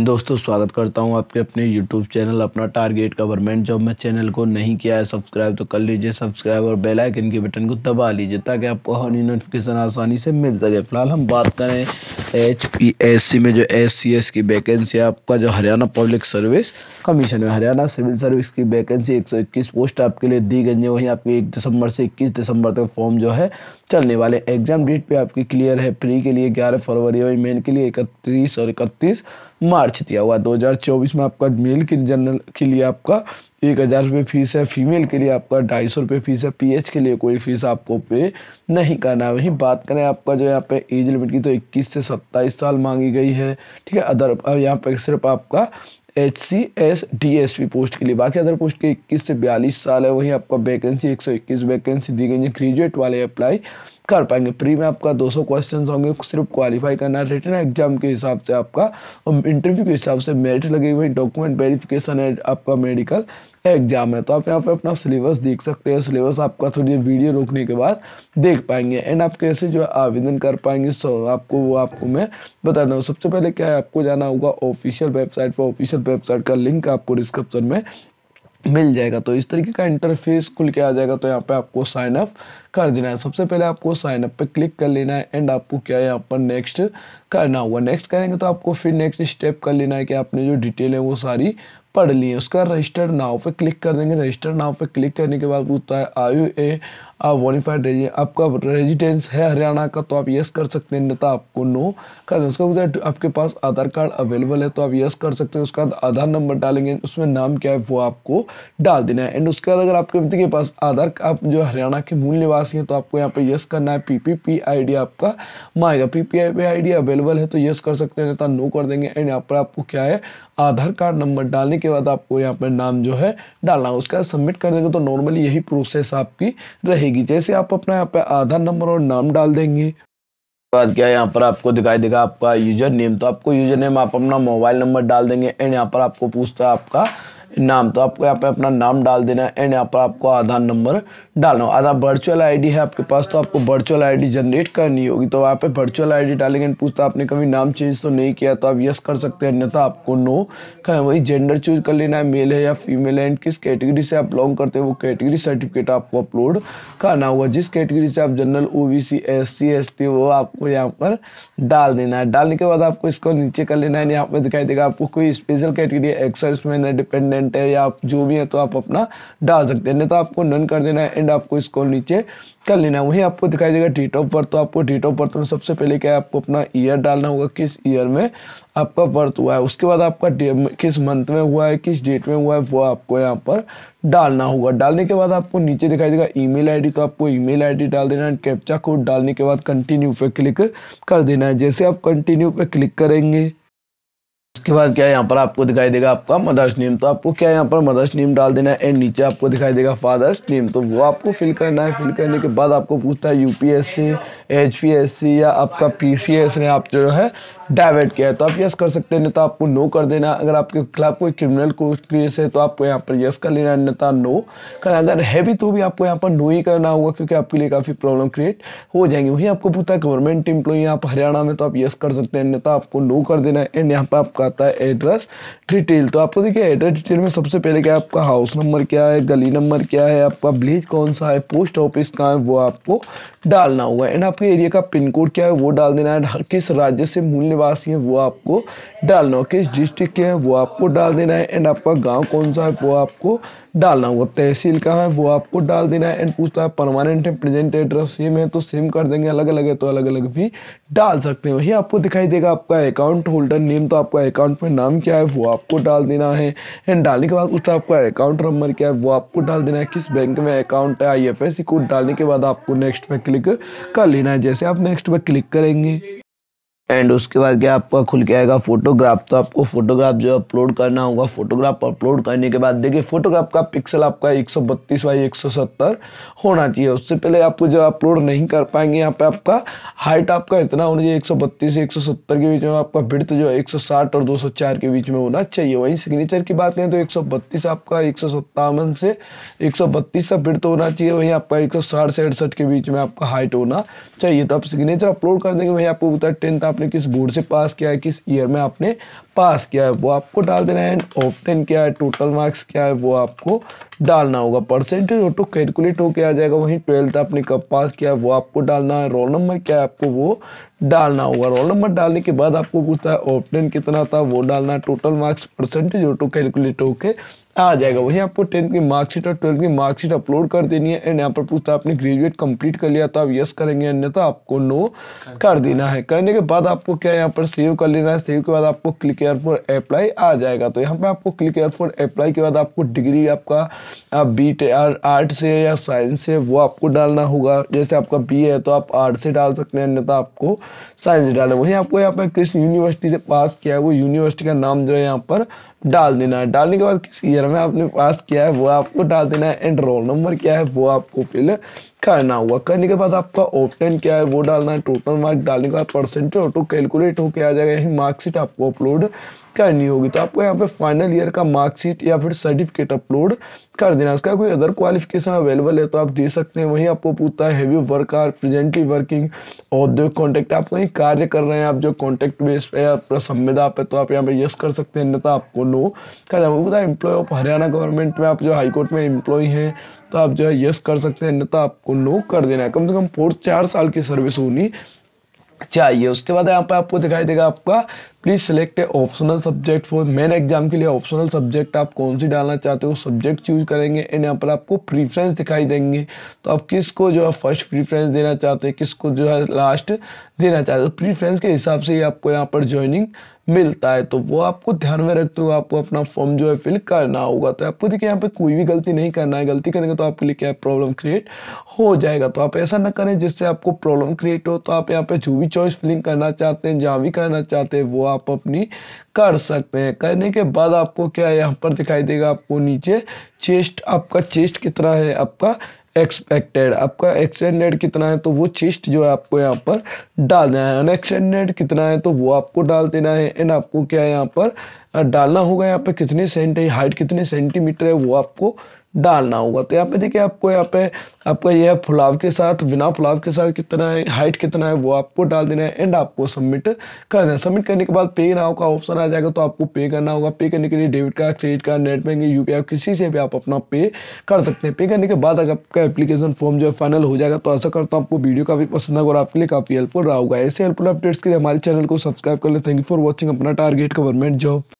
दोस्तों स्वागत करता हूं आपके अपने YouTube चैनल अपना टारगेट गवर्नमेंट जॉब में चैनल को नहीं किया है सब्सक्राइब तो कर लीजिए सब्सक्राइब और बेल आइकन के बटन को दबा लीजिए ताकि आपको हर नोटिफिकेशन आसानी से मिल सके फिलहाल हम बात करें एच पी एस सी में जो एस सी एस की वैकेंसी है आपका जो हरियाणा पब्लिक सर्विस कमीशन है हरियाणा सिविल सर्विस की वैकेंसी इक्कीस पोस्ट आपके लिए दी गई है वहीं आपके एक दिसंबर से इक्कीस दिसंबर तक फॉर्म जो है चलने वाले एग्जाम डेट पे आपकी क्लियर है प्री के लिए ग्यारह फरवरी और मेन के लिए इकतीस और इकतीस मार्च दिया हुआ 2024 में आपका मेल के जनरल के लिए आपका एक हज़ार रुपये फीस है फीमेल के लिए आपका ढाई सौ रुपये फीस है पीएच के लिए कोई फीस आपको पे नहीं करना है वहीं बात करें आपका जो यहाँ पे एज लिमिट की तो 21 से 27 साल मांगी गई है ठीक है अदर यहाँ पे सिर्फ आपका H C S D S P post के लिए बाकी अदर पोस्ट के इक्कीस से बयालीस साल है वहीं आपका वैकेंसी एक सौ इक्कीस वैकेंसी दी गई है ग्रेजुएट वाले अप्लाई कर पाएंगे प्री में आपका 200 क्वेश्चंस होंगे सिर्फ क्वालिफाई करना रिटर्न एग्जाम के हिसाब से आपका इंटरव्यू के हिसाब से मेरिट लगे हुए डॉक्यूमेंट वेरिफिकेशन है आपका मेडिकल एग्जाम है तो आप यहाँ पे अपना सिलेबस देख सकते हैं सिलेबस आपका थोड़ी वीडियो रोकने के बाद देख पाएंगे एंड आप कैसे जो आवेदन कर पाएंगे सो आपको वो आपको मैं बता दूँ सबसे पहले क्या है आपको जाना होगा ऑफिशियल वेबसाइट पर ऑफिशियल वेबसाइट का लिंक आपको डिस्क्रिप्शन में मिल जाएगा तो इस तरीके का इंटरफेस खुल के आ जाएगा तो यहाँ पे आपको साइन अप कर देना है सबसे पहले आपको साइन अप पे क्लिक कर लेना है एंड आपको क्या है यहाँ पर नेक्स्ट करना होगा नेक्स्ट करेंगे तो आपको फिर नेक्स्ट स्टेप कर लेना है कि आपने जो डिटेल है वो सारी पढ़ लिए उसका रजिस्टर नाव पे क्लिक कर देंगे रजिस्टर नाव पे क्लिक करने के बाद पूछता है आयु ए ए वॉनिफाइड रेजी आपका रेजिडेंस है हरियाणा का तो आप यस कर सकते हैं नेता तो आपको नो कर दें उसका पूछता है आपके पास आधार कार्ड अवेलेबल है तो आप यस कर सकते हैं उसके बाद आधार नंबर डालेंगे उसमें नाम क्या है वो आपको डाल देना है एंड उसके बाद अगर आपके व्यक्ति के पास आधार आप जो हरियाणा के मूल निवासी हैं तो आपको यहाँ पर यस करना है P P P I D आपका माएगा P P I I D available है तो यस कर सकते हैं नेता नो कर देंगे एंड यहाँ पर आपको क्या है आधार कार्ड नंबर डालने के बाद आपको यहाँ पर नाम जो है डालना उसका सबमिट कर देंगे तो नॉर्मली यही प्रोसेस आपकी रहेगी जैसे आप अपना यहाँ पर आधार नंबर और नाम डाल देंगे बाद क्या यहाँ पर आपको दिखाई देगा आपका यूजर नेम तो आपको यूजर नेम आप अपना मोबाइल नंबर डाल देंगे एंड यहाँ पर आपको पूछता है आपका नाम तो आपको यहाँ पे अपना नाम डाल देना है एंड यहाँ पर आपको आधार नंबर डालना आधा वर्चुअल आईडी है आपके पास तो आपको वर्चुअल आईडी जनरेट करनी होगी तो वहाँ पे वर्चुअल आईडी डालेंगे एंड पूछता आपने कभी नाम चेंज तो नहीं किया तो आप यस कर सकते हैं अन्यथा आपको नो करें वही जेंडर चूज कर लेना है मेल है या फीमेल है एंड किस कैटेगरी से आप बिलोंग करते हैं वो कैटेगरी सर्टिफिकेट आपको अपलोड करना होगा जिस कैटेगरी से आप general O B C S C S T वो आपको यहाँ पर डाल देना है डालने के बाद आपको इसको नीचे कर लेना है यहाँ पर दिखाई देगा आपको कोई स्पेशल कैटेगरी है एक्सर्समैन है डिपेंडेंट कमेंट है या आप जो भी है तो आप अपना डाल सकते हैं नहीं तो आपको नन कर देना है एंड आपको इसको नीचे कर लेना है वहीं आपको दिखाई देगा डेट ऑफ बर्थ तो आपको डेट ऑफ बर्थ में सबसे पहले क्या है आपको अपना ईयर डालना होगा किस ईयर में आपका बर्थ हुआ है उसके बाद आपका किस मंथ में हुआ है किस डेट में हुआ है वो आपको यहाँ पर डालना होगा डालने के बाद आपको नीचे दिखाई देगा ईमेल आईडी तो आपको ईमेल आईडी डाल देना है कैप्चा कोड डालने के बाद कंटिन्यू पे क्लिक कर देना है जैसे आप कंटिन्यू पे क्लिक करेंगे उसके बाद क्या यहाँ पर आपको दिखाई देगा आपका मदर्स नेम तो आपको क्या यहाँ पर मदर्स नेम डाल देना है एंड नीचे आपको दिखाई देगा फादर्स नेम तो वो आपको फिल करना है फिल करने के बाद आपको पूछता है यूपीएससी एचपीएससी या आपका पीसीएस ने आप जो है डाइवर्ट किया है तो आप यस कर सकते हैं नहीं तो आपको नो कर देना अगर आपके खिलाफ कोई क्रिमिनल केस है तो आपको यहाँ पर यस कर लेना अन्यथा नो तो कर अगर है भी तो भी आपको यहाँ पर नो ही करना होगा क्योंकि आपके लिए काफ़ी प्रॉब्लम क्रिएट हो जाएंगी वहीं आपको पूछता है गवर्नमेंट एम्प्लॉई आप हरियाणा में तो आप यस कर सकते हैं अन्यथा तो आपको नो कर देना है एंड यहाँ पर आपका आता है एड्रेस डिटेल तो आपको देखिए एड्रेस डिटेल में सबसे पहले क्या आपका हाउस नंबर क्या है गली नंबर क्या है आपका विलेज कौन सा है पोस्ट ऑफिस कहाँ है वो आपको डालना होगा एंड आपके एरिया का पिन कोड क्या है वो डाल देना है किस राज्य से मूल निवासी हैं वो आपको डालना हो किस डिस्ट्रिक्ट के हैं वो आपको डाल देना है एंड आपका गांव कौन सा है वो आपको डालना होगा तहसील कहाँ है वो आपको डाल देना है एंड पूछता है परमानेंट है प्रेजेंट एड्रेस सेम है तो सेम कर देंगे अलग अलग है तो अलग अलग भी डाल सकते हैं वही आपको दिखाई देगा आपका अकाउंट होल्डर नेम तो आपका अकाउंट में नाम क्या है वो आपको डाल देना है एंड डालने के बाद उसका आपका अकाउंट नंबर क्या है वो आपको डाल देना है किस बैंक में अकाउंट है आई कोड डालने के बाद आपको नेक्स्ट पर क्लिक कर लेना है जैसे आप नेक्स्ट पर क्लिक करेंगे एंड उसके बाद क्या आपका खुल के आएगा फोटोग्राफ तो आपको फोटोग्राफ जो अपलोड करना होगा फोटोग्राफ अपलोड करने के बाद देखिए फोटोग्राफ का पिक्सल आपका 132 बाई सत्तर होना चाहिए उससे पहले आपको जब अपलोड नहीं कर पाएंगे यहाँ पे आपका हाइट आपका इतना होना चाहिए 132 से सत्तर के बीच में आपका बिड़त जो है साठ और चार के बीच में होना चाहिए वहीं सिग्नेचर की बात करें तो एक आपका एक से एक का बिड़त होना चाहिए वहीं आपका एक से अड़सठ के बीच में आपका हाइट होना चाहिए तो आप सिग्नेचर अपलोड कर देंगे वहीं आपको बताया टेंथ आपने किस बोर्ड से पास किया है किस ईयर में आपने पास किया है वो आपको डाल देना है एंड टेन क्या है टोटल मार्क्स क्या है वो आपको डालना होगा परसेंटेज ऑटो कैलकुलेट होकर आ जाएगा वहीं ट्वेल्थ आपने कब पास किया है वो आपको डालना है रोल नंबर क्या है आपको वो डालना होगा रोल नंबर डालने के बाद आपको पूछता है ऑफ टेन कितना था वो डालना है total marks percentage auto calculate होकर आ जाएगा वही आपको टेंथ की मार्कशीट और ट्वेल्थ की मार्कशीट अपलोड कर देनी है एंड यहाँ पर पूछता है आपने ग्रेजुएट कंप्लीट कर लिया तो आप यस करेंगे अन्यथा तो आपको नो कर देना है करने के बाद आपको क्या यहाँ पर सेव कर लेना है सेव के बाद आपको क्लिक एयर फॉर अप्लाई आ जाएगा तो यहाँ पर आपको क्लिक एयर फॉर अप्लाई के बाद आपको डिग्री आपका आप बी आर्ट से या साइंस से वो आपको डालना होगा जैसे आपका बी है तो आप आर्ट से डाल सकते हैं अन्यथा तो आपको साइंस डालना वही आपको यहाँ पर किस यूनिवर्सिटी से पास किया है वो यूनिवर्सिटी का नाम जो है यहाँ पर डाल देना है डालने के बाद किस ईयर में आपने पास किया है वो आपको डाल देना है एंड रोल नंबर क्या है वो आपको फिल करना हुआ करने के बाद आपका ऑफलाइन क्या है वो डालना है टोटल मार्क डालने के बाद परसेंटेज ऑटो कैलकुलेट होकर आ जाएगा यही मार्कशीट आपको अपलोड करनी होगी तो आपको यहाँ पे फाइनल ईयर का मार्कशीट या फिर सर्टिफिकेट अपलोड कर देना उसका कोई अदर क्वालिफिकेशन अवेलेबल है तो आप दे सकते हैं वहीं आपको पूछता है have you work are presently working औद्योगिक कॉन्टैक्ट आप कहीं कार्य कर रहे हैं आप जो कॉन्टैक्ट बेस पे या संविदा पे तो आप यहाँ पे यस कर सकते हैं अन्यथा आपको नो कर पूछता है एम्प्लॉय ऑफ हरियाणा गवर्नमेंट में आप जो हाईकोर्ट में एम्प्लॉय हैं तो आप जो है यस कर सकते हैं अन्यथा आपको नो कर देना है कम से कम फोर चार साल की सर्विस होनी चाहिए उसके बाद यहाँ पे आपको दिखाई देगा आपका please select a optional subject for main exam के लिए ऑप्शनल सब्जेक्ट आप कौन सी डालना चाहते हो सब्जेक्ट चूज करेंगे एंड यहाँ पर आपको प्रीफ्रेंस दिखाई देंगे तो आप किसको जो है फर्स्ट प्रीफ्रेंस देना चाहते हैं किसको जो है लास्ट देना चाहते हो तो प्रीफ्रेंस के हिसाब से ही आपको यहाँ पर ज्वाइनिंग मिलता है तो वो आपको ध्यान में रखते हुए आपको अपना फॉर्म जो है फिल करना होगा तो आपको देखिए यहाँ पे कोई भी गलती नहीं करना है गलती करेंगे तो आपके लिए क्या प्रॉब्लम क्रिएट हो जाएगा तो आप ऐसा ना करें जिससे आपको प्रॉब्लम क्रिएट हो तो आप यहाँ पे जो भी चॉइस फिलिंग करना चाहते हैं जहाँ भी करना चाहते हैं वो आप अपनी कर सकते हैं करने के बाद आपको क्या है यहाँ पर दिखाई देगा आपको नीचे चेस्ट आपका चेस्ट कितना है आपका एक्सपेक्टेड आपका एक्सटेंडेड कितना है तो वो चेस्ट जो है आपको यहाँ पर डाल देना है अनएक्सटेंडेड कितना है तो वो आपको डाल देना है एंड आपको क्या है यहाँ पर डालना होगा यहाँ पर कितने सेंटी हाइट कितने सेंटीमीटर है वो आपको डालना होगा तो यहाँ पे देखिए आपको यहाँ पे आपका यह फुलाव पुलाव के साथ बिना पुलाव के साथ कितना है हाइट कितना है वो आपको डाल देना है एंड आपको सबमिट कर देना सबमिट करने के बाद पे ना का ऑप्शन आ जाएगा तो आपको पे करना होगा पे करने के लिए debit card credit card net banking यू किसी से भी आप अपना पे कर सकते हैं पे करने के बाद अगर आपका एप्लीकेशन फॉर्म जो है फाइनल हो जाएगा तो ऐसा करता हूँ आपको वीडियो काफ़ी पसंद आगे और आपके लिए काफ़ी हेल्पफुल रहा होगा ऐसे हेल्पफुल अपडेट्स के लिए हमारे चैनल को सब्सक्राइब कर ले थैंक यू फॉर वॉचिंग अपना टारगेट गवर्नमेंट जॉब